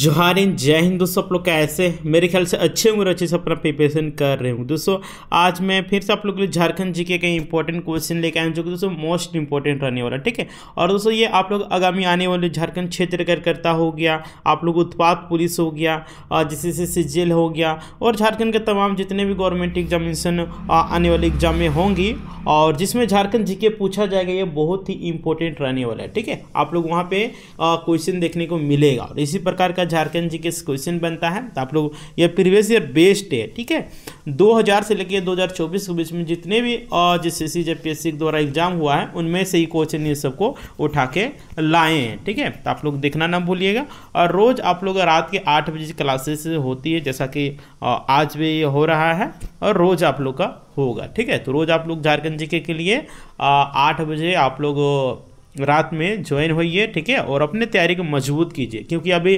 जोहार इन जय हिंद दोस्तों आप लोग कैसे मेरे ख्याल से अच्छे होंगे अच्छे से अपना प्रिपरेशन कर रहे हूँ दोस्तों आज मैं फिर से आप लोग के लिए झारखंड जी के कई इंपॉर्टेंट क्वेश्चन लेकर आया हूँ जो कि दोस्तों मोस्ट इंपॉर्टेंट रहने वाला ठीक है और दोस्तों ये आप लोग आगामी आने वाले झारखंड क्षेत्र कार्यकर्ता हो गया आप लोग उत्पाद पुलिस हो गया जिस जैसे जेल हो गया और झारखंड के तमाम जितने भी गवर्नमेंट एग्जामिनेशन आने वाले एग्जाम में होंगी और जिसमें झारखंड जी के पूछा जाएगा ये बहुत ही इंपॉर्टेंट रहने वाला है ठीक है आप लोग वहाँ पर क्वेश्चन देखने को मिलेगा और इसी प्रकार का आपका झारखंड जी के क्वेश्चन बनता है तो आप लोग ये प्रीवियस ईयर बेस्ट है ठीक है 2000 से लेकर 2024 के बीच में जितने भी और जिस एस सी जे पी द्वारा एग्जाम हुआ है उनमें से ही क्वेश्चन ये सबको उठा के लाए हैं ठीक है तो आप लोग देखना ना भूलिएगा और रोज़ आप लोग रात के आठ बजे क्लासेस होती है जैसा कि आज भी ये हो रहा है और रोज़ आप लोग का होगा ठीक है तो रोज़ आप लोग झारखंड जी के लिए आठ बजे आप लोग रात में ज्वाइन होइए ठीक है और अपने तैयारी को मजबूत कीजिए क्योंकि अभी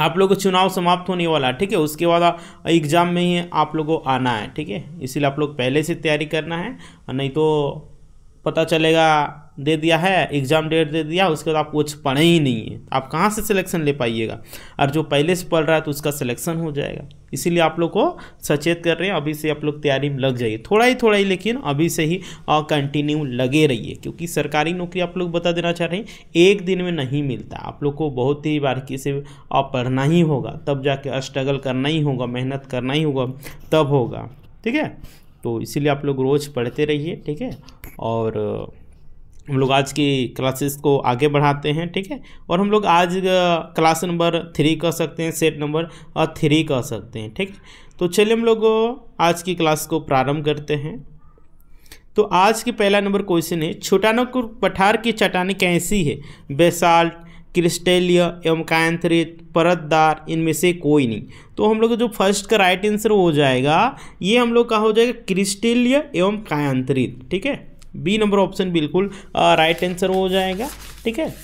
आप लोग को चुनाव समाप्त होने वाला है ठीक है उसके बाद एग्ज़ाम में ही आप लोग को आना है ठीक है इसीलिए आप लोग पहले से तैयारी करना है नहीं तो पता चलेगा दे दिया है एग्ज़ाम डेट दे दिया उसके बाद आप कुछ पढ़े ही नहीं है आप कहाँ से सिलेक्शन ले पाइएगा और जो पहले से पढ़ रहा है तो उसका सिलेक्शन हो जाएगा इसीलिए आप लोग को सचेत कर रहे हैं अभी से आप लोग तैयारी में लग जाइए थोड़ा ही थोड़ा ही लेकिन अभी से ही कंटिन्यू लगे रहिए क्योंकि सरकारी नौकरी आप लोग बता देना चाह रहे हैं एक दिन में नहीं मिलता आप लोग को बहुत ही बारीकी से पढ़ना ही होगा तब जाके स्ट्रगल करना ही होगा मेहनत करना ही होगा तब होगा ठीक है तो इसीलिए आप लोग रोज़ पढ़ते रहिए ठीक है और हम लोग आज की क्लासेस को आगे बढ़ाते हैं ठीक है और हम लोग आज क्लास नंबर थ्री कह सकते हैं सेट नंबर थ्री कह सकते हैं ठीक तो चलिए हम लोग आज की क्लास को प्रारंभ करते हैं तो आज के पहला नंबर क्वेश्चन है छोटानकपुर पठार की चट्टानें कैसी है बेसाल्ट क्रिस्टेलिय एवं कायंत्रित परतदार इनमें से कोई नहीं तो हम लोग जो फर्स्ट का राइट आंसर हो जाएगा ये हम लोग का हो जाएगा क्रिस्टेलिय एवं कायंत्रित ठीक है बी नंबर ऑप्शन बिल्कुल राइट आंसर हो जाएगा ठीक है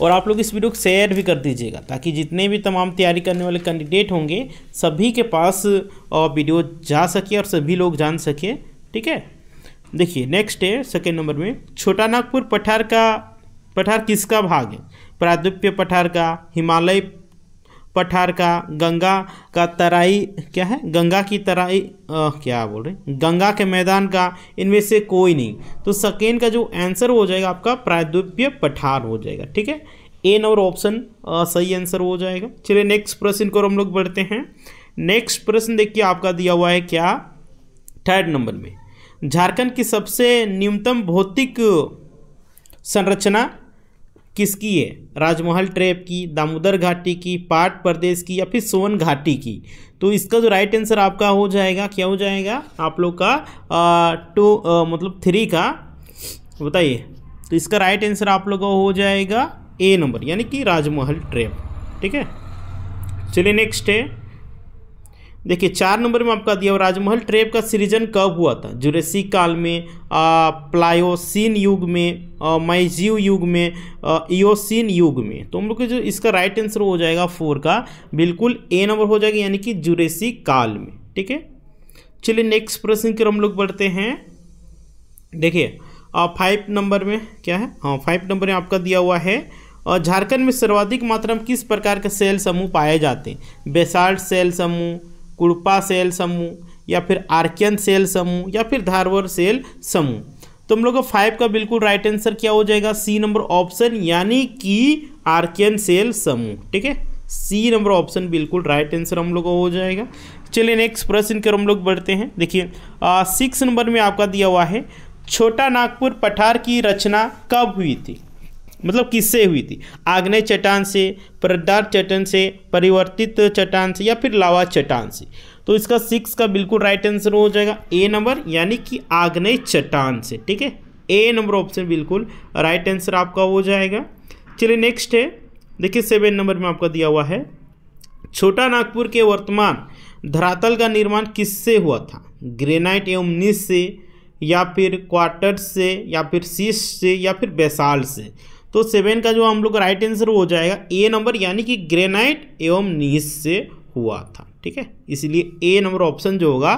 और आप लोग इस वीडियो को शेयर भी कर दीजिएगा ताकि जितने भी तमाम तैयारी करने वाले कैंडिडेट होंगे सभी के पास वीडियो जा सके और सभी लोग जान सके ठीक है देखिए नेक्स्ट है सेकेंड नंबर में छोटा नागपुर पठार का पठार किसका भाग है प्रादुप्य पठार का हिमालय पठार का गंगा का तराई क्या है गंगा की तराई आ, क्या बोल रहे गंगा के मैदान का इनमें से कोई नहीं तो सकेन का जो आंसर हो जाएगा आपका प्रायद्वीपीय पठार हो जाएगा ठीक है ए नंबर ऑप्शन सही आंसर हो जाएगा चलिए नेक्स्ट प्रश्न को हम लोग बढ़ते हैं नेक्स्ट प्रश्न देखिए आपका दिया हुआ है क्या थर्ड नंबर में झारखंड की सबसे न्यूनतम भौतिक संरचना किसकी है राजमहल ट्रैप की दामोदर घाटी की पाट प्रदेश की या फिर सोन घाटी की तो इसका जो राइट आंसर आपका हो जाएगा क्या हो जाएगा आप लोग का टू तो, मतलब थ्री का बताइए तो इसका राइट आंसर आप लोग का हो जाएगा ए नंबर यानी कि राजमहल ट्रैप ठीक है चलिए नेक्स्ट है देखिए चार नंबर में आपका दिया हुआ राजमहल ट्रेप का सृजन कब हुआ था जुरेसी काल में प्लायोसिन युग में माइजीव युग में ईओसिन युग में तो हम लोग जो इसका राइट आंसर हो जाएगा फोर का बिल्कुल ए नंबर हो जाएगा यानी कि जुरेसी काल में ठीक है चलिए नेक्स्ट प्रश्न की हम लोग बढ़ते हैं देखिए फाइव नंबर में क्या है हाँ फाइव नंबर में आपका दिया हुआ है और झारखंड में सर्वाधिक मात्रा में किस प्रकार के सेल समूह पाए जाते हैं बेसाल्ट सेल समूह कुड़पा सेल समूह या फिर आर्कियन सेल समूह या फिर धारवर सेल समूह तो हम लोग का फाइव का बिल्कुल राइट आंसर क्या हो जाएगा सी नंबर ऑप्शन यानी कि आर्कियन सेल समूह ठीक है सी नंबर ऑप्शन बिल्कुल राइट आंसर हम लोग का हो जाएगा चलिए नेक्स्ट प्रश्न कर हम लोग बढ़ते हैं देखिए सिक्स नंबर में आपका दिया हुआ है छोटा नागपुर पठार की रचना कब हुई थी मतलब किससे हुई थी आग्नेय चट्टान से प्रदार चट्टान से परिवर्तित चट्टान से या फिर लावा चट्टान से तो इसका सिक्स का बिल्कुल राइट आंसर हो जाएगा ए नंबर यानी कि आग्नेय चट्टान से ठीक है ए नंबर ऑप्शन बिल्कुल राइट आंसर आपका हो जाएगा चलिए नेक्स्ट है देखिए सेवन नंबर में आपका दिया हुआ है छोटा नागपुर के वर्तमान धरातल का निर्माण किससे हुआ था ग्रेनाइट एवं निस से या फिर क्वार्टर से या फिर सीस से या फिर बेसाल से तो सेवन का जो हम लोग राइट आंसर हो जाएगा ए नंबर यानी कि ग्रेनाइट एवं नीस से हुआ था ठीक है इसलिए ए नंबर ऑप्शन जो होगा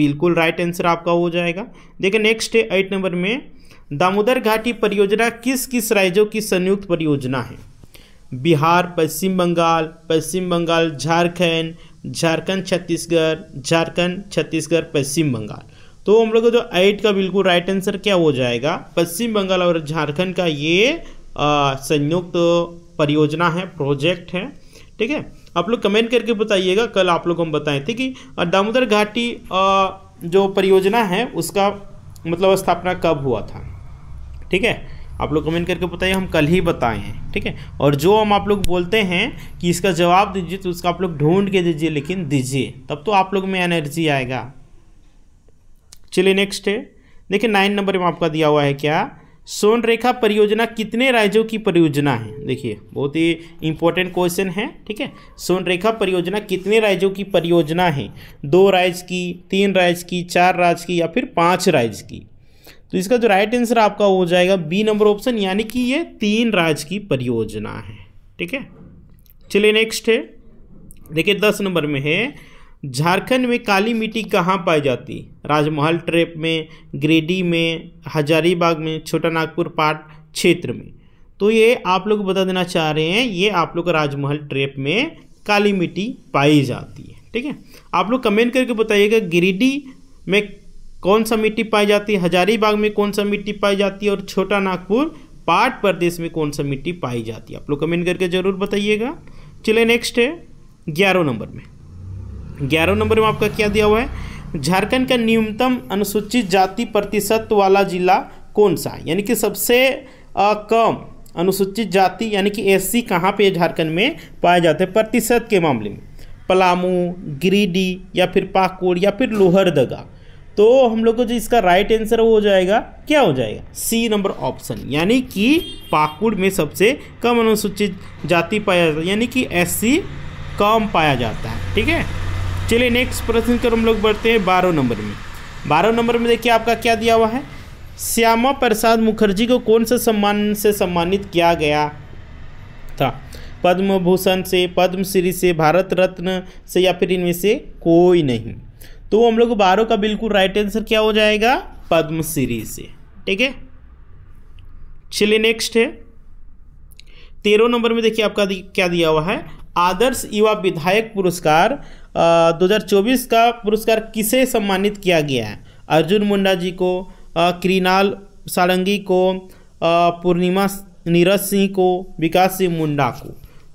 बिल्कुल राइट आंसर आपका हो जाएगा देखिए नेक्स्ट है एट नंबर में दामोदर घाटी परियोजना किस किस राज्यों की संयुक्त परियोजना है बिहार पश्चिम बंगाल पश्चिम बंगाल झारखंड झारखंड छत्तीसगढ़ झारखंड छत्तीसगढ़ पश्चिम बंगाल तो हम लोग का जो एट का बिल्कुल राइट आंसर क्या हो जाएगा पश्चिम बंगाल और झारखंड का ये संयुक्त परियोजना है प्रोजेक्ट है ठीक है आप लोग कमेंट करके बताइएगा कल आप लोग हम बताए थे कि दामोदर घाटी जो परियोजना है उसका मतलब स्थापना कब हुआ था ठीक है आप लोग कमेंट करके बताइए हम कल ही बताए हैं ठीक है और जो हम आप लोग बोलते हैं कि इसका जवाब दीजिए तो उसका आप लोग ढूंढ के दीजिए लेकिन दीजिए तब तो आप लोग में एनर्जी आएगा चलिए नेक्स्ट है देखिए नाइन नंबर में आपका दिया हुआ है क्या सोन रेखा परियोजना कितने राज्यों की परियोजना है देखिए बहुत ही इंपॉर्टेंट क्वेश्चन है ठीक है सोन रेखा परियोजना कितने राज्यों की परियोजना है दो राज्य की तीन राज्य की चार राज्य की या फिर पांच राज्य की तो इसका जो राइट आंसर आपका हो जाएगा बी नंबर ऑप्शन यानी कि ये तीन राज्य की परियोजना है ठीक है चलिए नेक्स्ट है देखिए दस नंबर में है झारखंड में काली मिट्टी कहाँ पाई जाती राजमहल ट्रेप में ग्रेडी में हजारीबाग में छोटा नागपुर पाट क्षेत्र में तो ये आप लोग बता देना चाह रहे हैं ये आप लोग राजमहल ट्रेप में काली मिट्टी पाई जाती है ठीक है आप लोग कमेंट करके बताइएगा गिरिडीह में कौन सा मिट्टी पाई जाती है हजारीबाग में कौन सा मिट्टी पाई जाती है और छोटा नागपुर पाट प्रदेश में कौन सा मिट्टी पाई जाती है आप लोग कमेंट करके ज़रूर बताइएगा चले नेक्स्ट है ग्यारह नंबर में ग्यारह नंबर में आपका क्या दिया हुआ है झारखंड का न्यूनतम अनुसूचित जाति प्रतिशत वाला जिला कौन सा यानी कि सबसे कम अनुसूचित जाति यानी कि एस सी कहाँ पर झारखंड में पाए जाते हैं प्रतिशत के मामले में पलामू गिरीडी या फिर पाकुड़ या फिर लोहरदगा तो हम लोग को जो इसका राइट आंसर वो हो जाएगा क्या हो जाएगा सी नंबर ऑप्शन यानी कि पाकुड़ में सबसे कम अनुसूचित जाति पाया जाता है यानी कि एससी कम पाया जाता है ठीक है चलिए नेक्स्ट प्रश्न कर हम लोग बढ़ते हैं बारह नंबर में बारह नंबर में देखिए आपका क्या दिया हुआ है श्यामा प्रसाद मुखर्जी को कौन से सम्मान से सम्मानित किया गया था पद्म भूषण से पद्मश्री से भारत रत्न से या फिर इनमें से कोई नहीं तो हम लोग बारह का बिल्कुल राइट आंसर क्या हो जाएगा पद्मश्री से ठीक है चलिए नेक्स्ट है तेरह नंबर में देखिए आपका क्या दिया हुआ है आदर्श युवा विधायक पुरस्कार 2024 का पुरस्कार किसे सम्मानित किया गया है अर्जुन मुंडा जी को क्रीनाल सारंगी को पूर्णिमा नीरज सिंह को विकास सिंह मुंडा को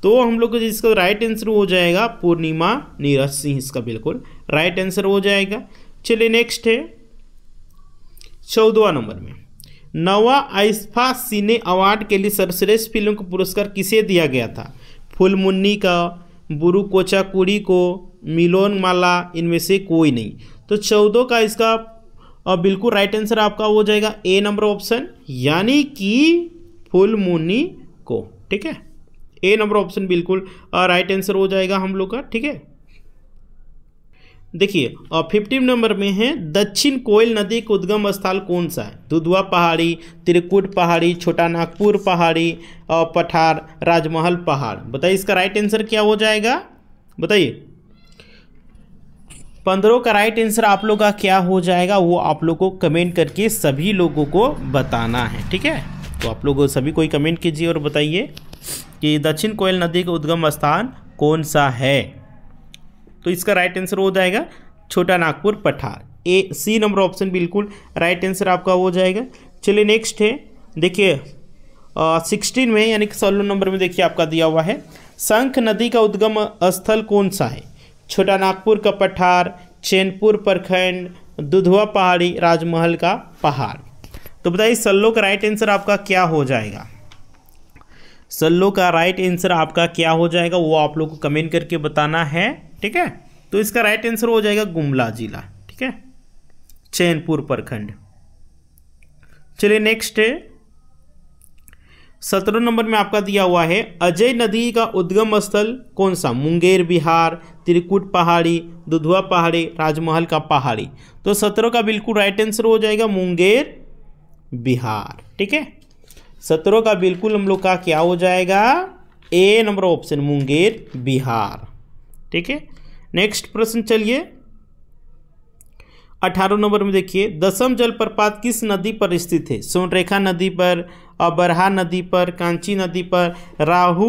तो हम लोग इसका राइट आंसर हो जाएगा पूर्णिमा नीरज सिंह इसका बिल्कुल राइट आंसर हो जाएगा चलिए नेक्स्ट है चौदवा नंबर में नवा आइस्फा सिने अवार्ड के लिए सर्वश्रेष्ठ फिल्म का पुरस्कार किसे दिया गया था फुलमुन्नी का बुरू कोचाकुड़ी को मिलोन माला इनमें से कोई नहीं तो चौदह का इसका और बिल्कुल राइट आंसर आपका हो जाएगा ए नंबर ऑप्शन यानी कि फुल मुनी को ठीक है ए नंबर ऑप्शन बिल्कुल राइट आंसर हो जाएगा हम लोग का ठीक है देखिए और फिफ्टीन नंबर में है दक्षिण कोयल नदी का उद्गम स्थल कौन सा है दुधवा पहाड़ी त्रिकुट पहाड़ी छोटा नागपुर पहाड़ी और पठार राजमहल पहाड़ बताइए इसका राइट आंसर क्या हो जाएगा बताइए पंद्रह का राइट आंसर आप लोग का क्या हो जाएगा वो आप लोग को कमेंट करके सभी लोगों को बताना है ठीक है तो आप लोग सभी कोई कमेंट कीजिए और बताइए कि दक्षिण कोयल नदी का उद्गम स्थान कौन सा है तो इसका राइट आंसर हो जाएगा छोटा नागपुर पठार ए सी नंबर ऑप्शन बिल्कुल राइट आंसर आपका हो जाएगा चलिए नेक्स्ट है देखिए सिक्सटीन में यानी कि सोलह नंबर में देखिए आपका दिया हुआ है शंख नदी का उद्गम स्थल कौन सा है छोटा नागपुर का पठार चैनपुर प्रखंड दुधवा पहाड़ी राजमहल का पहाड़ तो बताइए सल्लो का राइट आंसर आपका क्या हो जाएगा सल्लो का राइट आंसर आपका क्या हो जाएगा वो आप लोग को कमेंट करके बताना है ठीक है तो इसका राइट आंसर हो जाएगा गुमला जिला ठीक है चैनपुर प्रखंड चलिए नेक्स्ट है सत्रह नंबर में आपका दिया हुआ है अजय नदी का उद्गम स्थल कौन सा मुंगेर बिहार त्रिकुट पहाड़ी दुधवा पहाड़ी राजमहल का पहाड़ी तो सत्रह का बिल्कुल राइट आंसर हो जाएगा मुंगेर बिहार ठीक है सत्रह का बिल्कुल हम लोग का क्या हो जाएगा A number option Munger Bihar ठीक है नेक्स्ट प्रश्न चलिए अठारह नंबर में देखिए दसम जलप्रपात किस नदी पर स्थित है सोनरेखा नदी पर अबरहा नदी पर कांची नदी पर राहु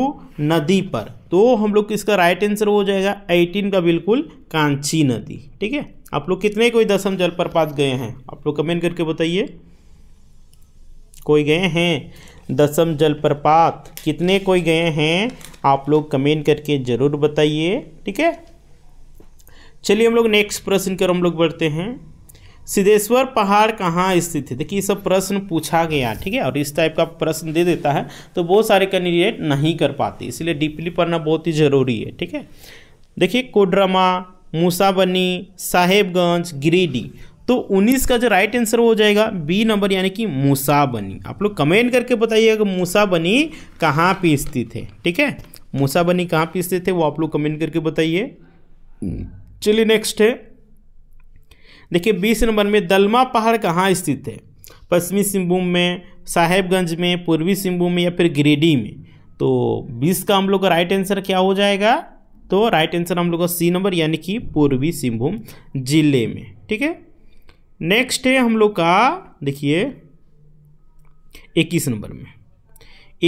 नदी पर तो हम लोग इसका राइट आंसर हो जाएगा एटीन का बिल्कुल कांची नदी ठीक है आप लोग कितने कोई दसम जलप्रपात गए हैं आप लोग कमेंट करके बताइए कोई गए हैं दसम जलप्रपात कितने कोई गए हैं आप लोग कमेंट करके ज़रूर बताइए ठीक है चलिए हम लोग नेक्स्ट प्रश्न की ओर हम लोग बढ़ते हैं सिद्धेश्वर पहाड़ कहाँ स्थित है देखिए ये सब प्रश्न पूछा गया ठीक है और इस टाइप का प्रश्न दे देता है तो बहुत सारे कैंडिडेट नहीं कर पाते इसलिए डीपली पढ़ना बहुत ही ज़रूरी है ठीक है देखिए कोडरमा मूसाबनी साहेबगंज गिरिडीह तो 19 का जो राइट आंसर हो जाएगा बी नंबर यानी कि मूसाबनी आप लोग कमेंट करके बताइएगा मूसाबनी कहाँ पे स्थित है ठीक है मूसाबनी कहाँ पे स्थित है वो आप लोग कमेंट करके बताइए चलिए नेक्स्ट है देखिए बीस नंबर में दलमा पहाड़ कहाँ स्थित है पश्चिमी सिंहभूम में साहेबगंज में पूर्वी सिंहभूम में या फिर गिरिडीह में तो बीस का हम लोग का राइट आंसर क्या हो जाएगा तो राइट आंसर हम लोग का सी नंबर यानी कि पूर्वी सिंहभूम जिले में ठीक है नेक्स्ट है हम लोग का देखिए इक्कीस नंबर में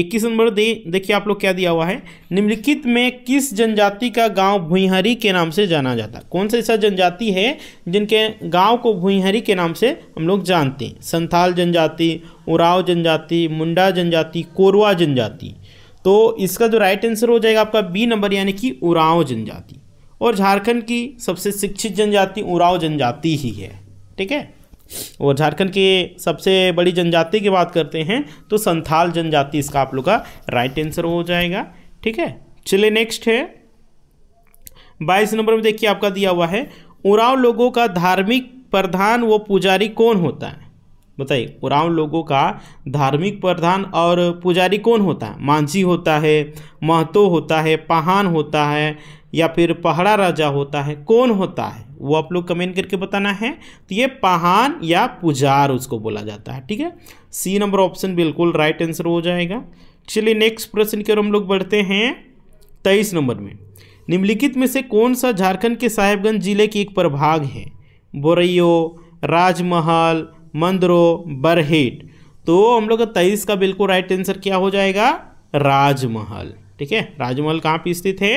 इक्कीस नंबर देखिए आप लोग क्या दिया हुआ है निम्नलिखित में किस जनजाति का गांव भुईहरी के नाम से जाना जाता है कौन सा ऐसा जनजाति है जिनके गांव को भुईहरी के नाम से हम लोग जानते हैं संथाल जनजाति उराव जनजाति मुंडा जनजाति कोरवा जनजाति तो इसका जो राइट आंसर हो जाएगा आपका बी नंबर यानी कि उराव जनजाति और झारखंड की सबसे शिक्षित जनजाति उराव जनजाति ही है ठीक है और झारखंड के सबसे बड़ी जनजाति की बात करते हैं तो संथाल जनजाति इसका आप लोग का राइट आंसर हो जाएगा ठीक है चलिए नेक्स्ट है बाईस नंबर में देखिए आपका दिया हुआ है उराव लोगों का धार्मिक प्रधान व पुजारी कौन होता है बताइए उरांव लोगों का धार्मिक प्रधान और पुजारी कौन होता है मांझी होता है महतो होता है पहान होता है या फिर पहाड़ा राजा होता है कौन होता है वो आप लोग कमेंट करके बताना है तो ये पहान या पुजार उसको बोला जाता है ठीक है सी नंबर ऑप्शन बिल्कुल राइट आंसर हो जाएगा चलिए नेक्स्ट प्रश्न की ओर हम लोग बढ़ते हैं तेईस नंबर में निम्नलिखित में से कौन सा झारखंड के साहेबगंज जिले की एक प्रभाग है बोरैयो राजमहल मंदरो बरहेट तो हम लोग का तेईस का बिल्कुल राइट आंसर क्या हो जाएगा राजमहल ठीक है राजमहल कहाँ पर स्थित है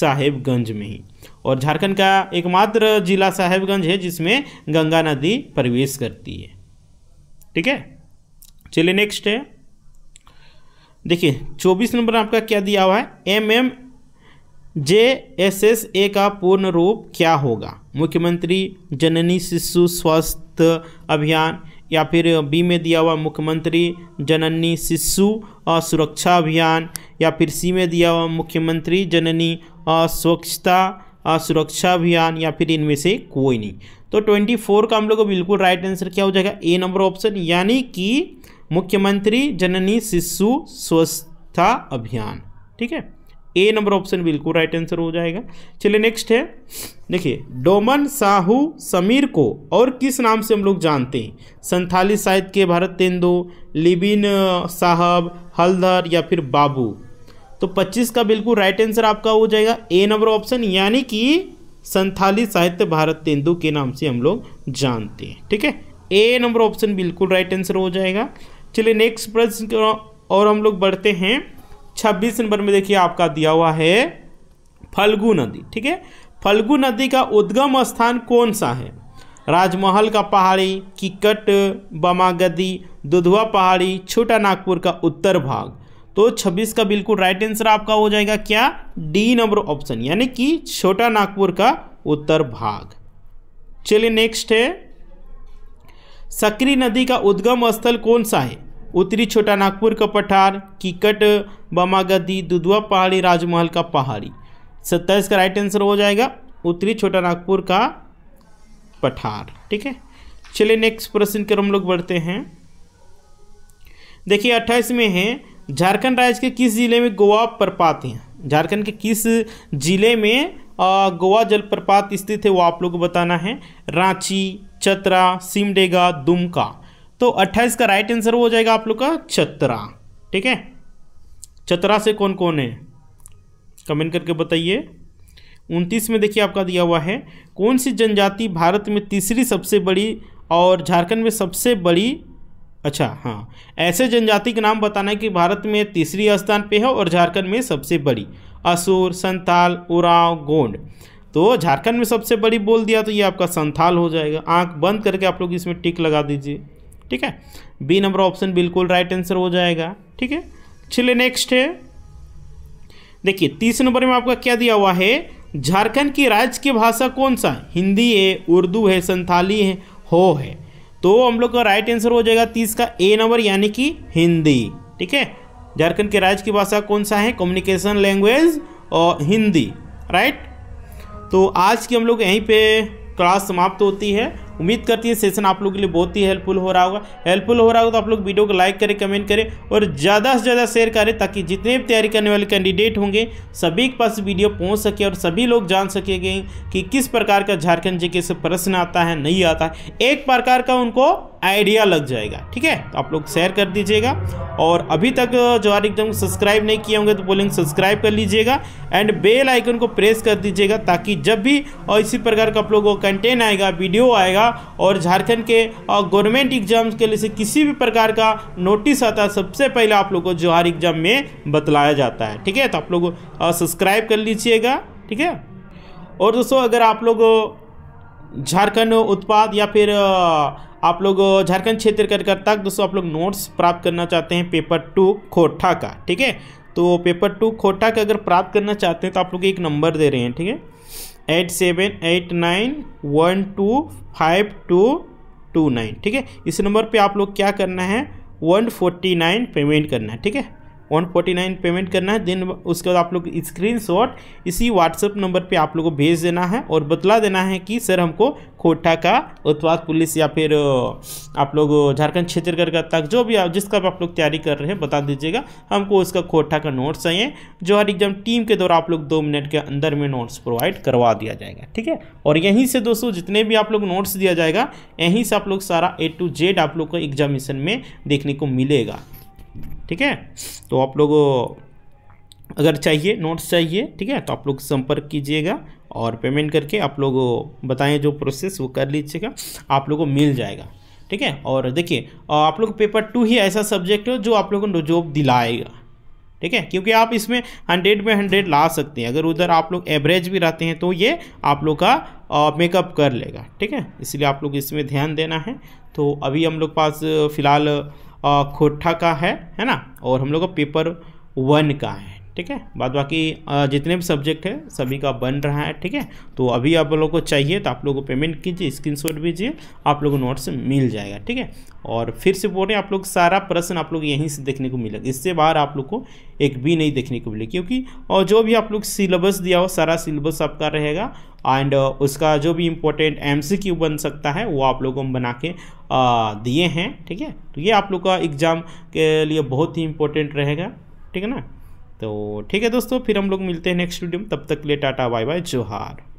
साहेबगंज में ही और झारखंड का एकमात्र जिला साहेबगंज है जिसमें गंगा नदी प्रवेश करती है ठीक है चलिए नेक्स्ट है देखिए चौबीस नंबर आपका क्या दिया हुआ है M M J S S A का पूर्ण रूप क्या होगा मुख्यमंत्री जननी शिशु स्वास्थ्य अभियान या फिर बी में दिया हुआ मुख्यमंत्री जननी शिशु सुरक्षा अभियान या फिर सी में दिया हुआ मुख्यमंत्री जननी अस्वच्छता सुरक्षा अभियान या फिर इनमें से कोई नहीं तो 24 का हम लोग को बिल्कुल राइट आंसर क्या हो जाएगा ए नंबर ऑप्शन यानी कि मुख्यमंत्री जननी शिशु स्वस्थता अभियान ठीक है ए नंबर ऑप्शन बिल्कुल राइट आंसर हो जाएगा चलिए नेक्स्ट है देखिए डोमन साहू समीर को और किस नाम से हम लोग जानते हैं संथाली साहित्य के भारत तेंदु लिबिन साहब हलधर या फिर बाबू तो 25 का बिल्कुल राइट आंसर आपका हो जाएगा ए नंबर ऑप्शन यानी कि संथाली साहित्य भारत तेंदु के नाम से हम लोग जानते हैं ठीक है ए नंबर ऑप्शन बिल्कुल राइट आंसर हो जाएगा चलिए नेक्स्ट प्रश्न और हम लोग बढ़ते हैं छब्बीस नंबर में देखिए आपका दिया हुआ है फल्गु नदी ठीक है फल्गु नदी का उद्गम स्थान कौन सा है राजमहल का पहाड़ी किकट बमागदी दुधवा पहाड़ी छोटा नागपुर का उत्तर भाग तो 26 का बिल्कुल राइट आंसर आपका हो जाएगा क्या डी नंबर ऑप्शन यानी कि छोटा नागपुर का उत्तर भाग चलिए नेक्स्ट है सकरी नदी का उद्गम स्थल कौन सा है उत्तरी छोटा नागपुर का पठार कीकट बमागदी दुधवा पहाड़ी राजमहल का पहाड़ी सत्ताईस का राइट आंसर हो जाएगा उत्तरी छोटा नागपुर का पठार ठीक है चलिए नेक्स्ट प्रश्न की हम लोग बढ़ते हैं देखिए अट्ठाईस में है झारखंड राज्य के किस जिले में गोवा प्रपात है झारखंड के किस जिले में गोवा जलप्रपात स्थित है वो आप लोग को बताना है रांची चतरा सिमडेगा दुमका तो 28 का राइट आंसर हो जाएगा आप लोग का चतरा ठीक है चतरा से कौन कौन है कमेंट करके बताइए उनतीस में देखिए आपका दिया हुआ है कौन सी जनजाति भारत में तीसरी सबसे बड़ी और झारखंड में सबसे बड़ी अच्छा हाँ ऐसे जनजाति के नाम बताना है कि भारत में तीसरी स्थान पे है और झारखंड में सबसे बड़ी असुर संथाल उराव गोंड तो झारखंड में सबसे बड़ी बोल दिया तो ये आपका संथाल हो जाएगा आंख बंद करके आप लोग इसमें टिक लगा दीजिए ठीक है बी नंबर ऑप्शन बिल्कुल राइट आंसर हो जाएगा ठीक है चलिए नेक्स्ट है देखिए तीस नंबर में आपका क्या दिया हुआ है झारखंड की राज्य की भाषा कौन सा हिंदी है उर्दू है संथाली है हो है तो हम लोग का राइट आंसर हो जाएगा तीस का ए नंबर यानी कि हिंदी ठीक है झारखंड के राज्य की भाषा कौन सा है कम्युनिकेशन लैंग्वेज और हिंदी राइट तो आज की हम लोग यहीं पे क्लास समाप्त होती है उम्मीद करती है सेशन आप लोग के लिए बहुत ही हेल्पफुल हो रहा होगा हेल्पफुल हो रहा होगा तो आप लोग वीडियो को लाइक करें कमेंट करें और ज़्यादा से ज़्यादा शेयर करें ताकि जितने भी तैयारी करने वाले कैंडिडेट होंगे सभी के पास वीडियो पहुँच सके और सभी लोग जान सकेंगे कि किस प्रकार का झारखंड जी से प्रश्न आता है नहीं आता है एक प्रकार का उनको आइडिया लग जाएगा ठीक है तो आप लोग शेयर कर दीजिएगा और अभी तक जो आर एकदम सब्सक्राइब नहीं किए होंगे तो बोलेंगे सब्सक्राइब कर लीजिएगा एंड बेल आइकन को प्रेस कर दीजिएगा ताकि जब भी और इसी प्रकार का आप लोगों को कंटेंट आएगा वीडियो आएगा और झारखंड के गवर्नमेंट एग्जाम्स के लिए से किसी भी प्रकार का नोटिस आता है सबसे पहले आप लोग को जोहार एग्जाम में बतलाया जाता है ठीक है तो आप लोग सब्सक्राइब कर लीजिएगा ठीक है और दोस्तों अगर आप लोग झारखंड उत्पाद या फिर आप लोग झारखंड क्षेत्र कार्यकर्ता दोस्तों आप लोग नोट्स प्राप्त करना चाहते हैं पेपर टू खोटा का ठीक है तो पेपर टू खोटा का अगर प्राप्त करना चाहते हैं तो आप लोग एक नंबर दे रहे हैं ठीक है eight seven eight nine one two five two two nine ठीक है इस नंबर पे आप लोग क्या करना है वन फोर्टी नाइन पेमेंट करना है ठीक है 149 पेमेंट करना है देन उसके बाद आप लोग स्क्रीन इसी व्हाट्सअप नंबर पे आप लोग को भेज देना है और बतला देना है कि सर हमको खोटा का उत्पाद पुलिस या फिर आप लोग झारखंड क्षेत्र का तक जो भी जिसका भी आप लोग तैयारी कर रहे हैं बता दीजिएगा हमको उसका खोटा का नोट्स चाहिए जो हर एग्जाम टीम के द्वारा आप लोग दो मिनट के अंदर में नोट्स प्रोवाइड करवा दिया जाएगा ठीक है और यहीं से दोस्तों जितने भी आप लोग नोट्स दिया जाएगा यहीं से आप लोग सारा ए टू जेड आप लोग को एग्जामिशन में देखने को मिलेगा ठीक है तो आप लोग अगर चाहिए नोट्स चाहिए ठीक है तो आप लोग संपर्क कीजिएगा और पेमेंट करके आप लोग बताएं जो प्रोसेस वो कर लीजिएगा आप लोग को मिल जाएगा ठीक है और देखिए आप लोग पेपर टू ही ऐसा सब्जेक्ट है जो आप लोगों को जॉब दिलाएगा ठीक है क्योंकि आप इसमें हंड्रेड में हंड्रेड ला सकते हैं अगर उधर आप लोग एवरेज भी रहते हैं तो ये आप लोग का मेकअप कर लेगा ठीक है इसलिए आप लोग इसमें ध्यान देना है तो अभी हम लोग पास फ़िलहाल खोटा का है है ना और हम लोग का पेपर वन का है ठीक है बाद बाकी जितने भी सब्जेक्ट है सभी का बन रहा है ठीक है तो अभी आप लोगों को चाहिए तो आप लोगों को पेमेंट कीजिए स्क्रीनशॉट भेजिए आप लोगों को नोट्स मिल जाएगा ठीक है और फिर से बोल रहे हैं आप लोग सारा प्रश्न आप लोग यहीं से देखने को मिलेगा इससे बाहर आप लोग को एक भी नहीं देखने को मिलेगी क्योंकि और जो भी आप लोग सिलेबस दिया हो सारा सिलेबस आपका रहेगा एंड uh, उसका जो भी इम्पोर्टेंट एम बन सकता है वो आप लोगों को बना के दिए हैं ठीक है तो ये आप लोग का एग्ज़ाम के लिए बहुत ही इम्पोर्टेंट रहेगा ठीक है ना तो ठीक है दोस्तों फिर हम लोग मिलते हैं नेक्स्ट वीडियो में तब तक के लिए टाटा बाय बाय जोहार